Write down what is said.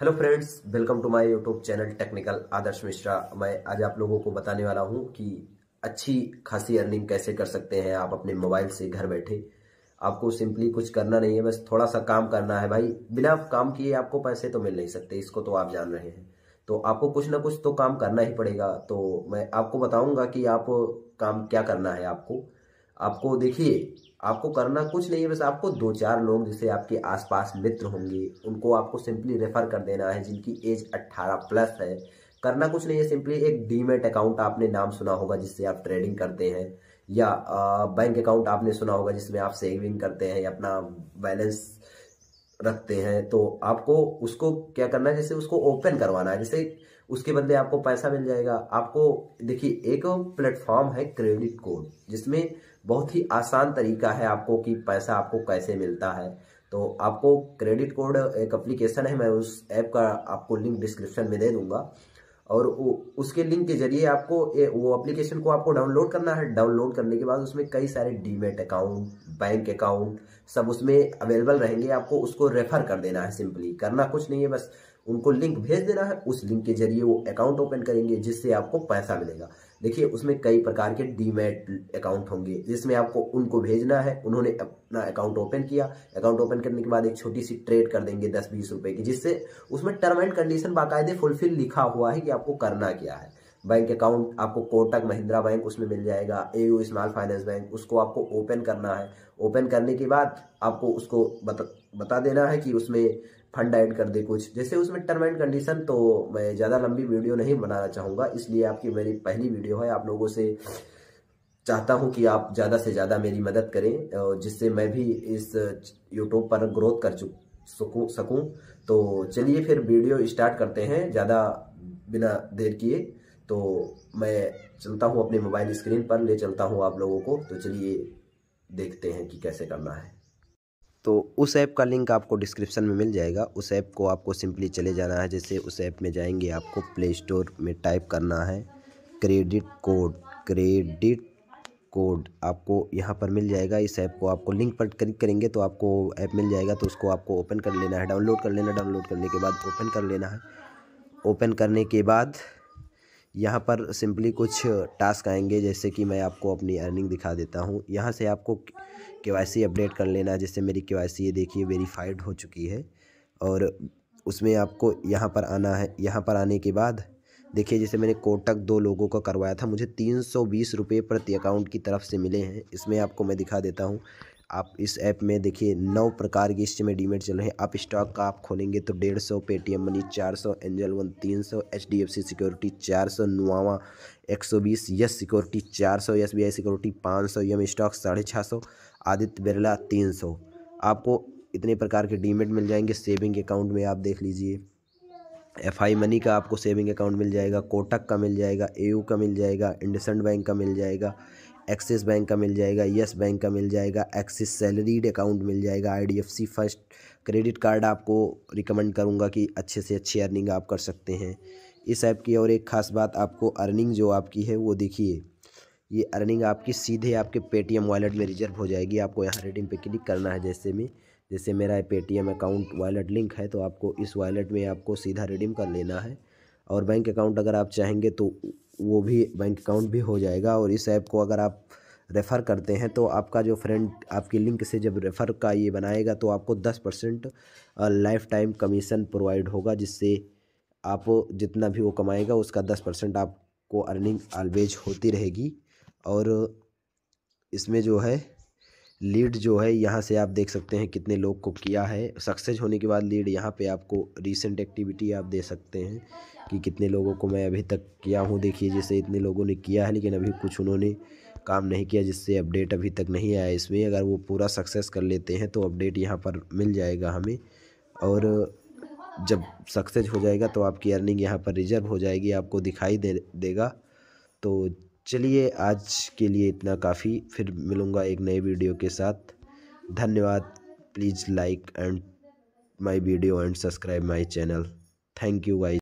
hello friends welcome to my YouTube channel technical Adarsh Mishra मैं आज आप लोगों को बताने वाला हूं कि अच्छी खासी अर्निंग कैसे कर सकते हैं आप अपने मोबाइल से घर बैठे आपको सिंपली कुछ करना नहीं है बस थोड़ा सा काम करना है भाई बिना काम किए आपको पैसे तो मिल नहीं सकते इसको तो आप जान रहे हैं तो आपको कुछ ना कुछ तो काम करना ही पड़ेगा तो मैं आपको बताऊँगा कि आप काम क्या करना है आपको आपको देखिए आपको करना कुछ नहीं है बस आपको दो चार लोग जैसे आपके आसपास मित्र होंगे उनको आपको सिंपली रेफर कर देना है जिनकी एज 18 प्लस है करना कुछ नहीं है सिंपली एक डीमेट अकाउंट आपने नाम सुना होगा जिससे आप ट्रेडिंग करते हैं या बैंक अकाउंट आपने सुना होगा जिसमें आप सेविंग करते हैं या अपना बैलेंस रखते हैं तो आपको उसको क्या करना है जैसे उसको ओपन करवाना है जैसे उसके बदले आपको पैसा मिल जाएगा आपको देखिए एक प्लेटफॉर्म है क्रेडिट कोड जिसमें बहुत ही आसान तरीका है आपको कि पैसा आपको कैसे मिलता है तो आपको क्रेडिट कोड एक अप्लीकेशन है मैं उस ऐप का आपको लिंक डिस्क्रिप्शन में दे दूंगा और उसके लिंक के जरिए आपको ए, वो एप्लीकेशन को आपको डाउनलोड करना है डाउनलोड करने के बाद उसमें कई सारे डीमेट अकाउंट बैंक अकाउंट सब उसमें अवेलेबल रहेंगे आपको उसको रेफर कर देना है सिंपली करना कुछ नहीं है बस उनको लिंक भेज देना है उस लिंक के जरिए वो अकाउंट ओपन करेंगे जिससे आपको पैसा मिलेगा देखिए उसमें कई प्रकार के डीमेट अकाउंट होंगे जिसमें आपको उनको भेजना है उन्होंने अपना अकाउंट ओपन किया अकाउंट ओपन करने के बाद एक छोटी सी ट्रेड कर देंगे दस बीस रुपए की जिससे उसमें टर्म एंड कंडीशन बाकायदे फुलफिल लिखा हुआ है कि आपको करना क्या है बैंक अकाउंट आपको कोटक महिंद्रा बैंक उसमें मिल जाएगा A U small finance bank उसको आपको ओपन करना है ओपन करने के बाद आपको उसको बता बता देना है कि उसमें फंड ऐड कर दे कुछ जैसे उसमें टर्म एंड कंडीशन तो मैं ज़्यादा लंबी वीडियो नहीं बनाना चाहूँगा इसलिए आपकी मेरी पहली वीडियो है आप लोगों से चाहता हूं कि आप ज़्यादा से ज़्यादा मेरी मदद करें जिससे मैं भी इस यूट्यूब पर ग्रोथ कर चुक सकूँ सकूँ तो चलिए फिर वीडियो स्टार्ट करते हैं ज़्यादा बिना देर किए तो मैं चलता हूं अपने मोबाइल स्क्रीन पर ले चलता हूं आप लोगों को तो चलिए देखते हैं कि कैसे करना है तो उस ऐप का लिंक आपको डिस्क्रिप्शन में मिल जाएगा उस ऐप को आपको सिंपली चले जाना है जैसे उस ऐप में जाएंगे आपको प्ले स्टोर में टाइप करना है क्रेडिट कोड क्रेडिट कोड आपको यहाँ पर मिल जाएगा इस ऐप को आपको लिंक पर क्लिक करेंगे तो आपको ऐप मिल जाएगा तो उसको आपको ओपन कर लेना है डाउनलोड कर लेना डाउनलोड करने के बाद ओपन कर लेना है ओपन करने के बाद यहाँ पर सिंपली कुछ टास्क आएंगे जैसे कि मैं आपको अपनी अर्निंग दिखा देता हूँ यहाँ से आपको के अपडेट कर लेना है जैसे मेरी के ये देखिए वेरीफाइड हो चुकी है और उसमें आपको यहाँ पर आना है यहाँ पर आने के बाद देखिए जैसे मैंने कोटक दो लोगों का करवाया था मुझे तीन सौ बीस रुपये प्रति अकाउंट की तरफ से मिले हैं इसमें आपको मैं दिखा देता हूँ आप इस ऐप में देखिए नौ प्रकार की इस समय डीमेट चल रहे हैं आप स्टॉक का आप खोलेंगे तो डेढ़ सौ पेटीएम मनी चार सौ एंजल वन तीन सौ H D F C security चार सौ नुआवा एक सौ बीस यस सिक्योरिटी चार सौ एस बी आई सिक्योरिटी पाँच सौ यम स्टॉक साढ़े छः सौ आदित्य बिरला तीन सौ आपको इतने प्रकार के डीमेट मिल जाएंगे सेविंग अकाउंट में आप देख लीजिए एफ आई मनी का आपको सेविंग अकाउंट मिल जाएगा कोटक का मिल जाएगा ए का मिल जाएगा इंडसेंड बैंक का मिल जाएगा एक्सिस बैंक का मिल जाएगा यस बैंक का मिल जाएगा एक्सिस सैलरीड अकाउंट मिल जाएगा आईडीएफसी फर्स्ट क्रेडिट कार्ड आपको रिकमेंड करूँगा कि अच्छे से अच्छी अर्निंग आप कर सकते हैं इस ऐप की और एक ख़ास बात आपको अर्निंग जो आपकी है वो देखिए ये अर्निंग आपकी सीधे आपके पेटीएम वॉलेट में रिजर्व हो जाएगी आपको यहाँ रेडिंग पे क्लिक करना है जैसे में जैसे मेरा पेटीएम अकाउंट वॉलेट लिंक है तो आपको इस वॉलेट में आपको सीधा रिडीम कर लेना है और बैंक अकाउंट अगर आप चाहेंगे तो वो भी बैंक अकाउंट भी हो जाएगा और इस ऐप को अगर आप रेफ़र करते हैं तो आपका जो फ्रेंड आपकी लिंक से जब रेफ़र का ये बनाएगा तो आपको दस percent life time commission provide होगा जिससे आप जितना भी वो कमाएगा उसका दस परसेंट आपको अर्निंग ऑलवेज होती रहेगी और इसमें जो है लीड जो है यहाँ से आप देख सकते हैं कितने लोग को किया है सक्सेस होने के बाद लीड यहाँ पे आपको रीसेंट एक्टिविटी आप दे सकते हैं कि कितने लोगों को मैं अभी तक किया हूँ देखिए जैसे इतने लोगों ने किया है लेकिन अभी कुछ उन्होंने काम नहीं किया जिससे अपडेट अभी तक नहीं आया इसमें अगर वो पूरा सक्सेस कर लेते हैं तो अपडेट यहाँ पर मिल जाएगा हमें और जब सक्सेस हो जाएगा तो आपकी अर्निंग यहाँ पर रिजर्व हो जाएगी आपको दिखाई दे देगा तो चलिए आज के लिए इतना काफ़ी फिर मिलूँगा एक नए वीडियो के साथ धन्यवाद please like and my video and subscribe my channel thank you guys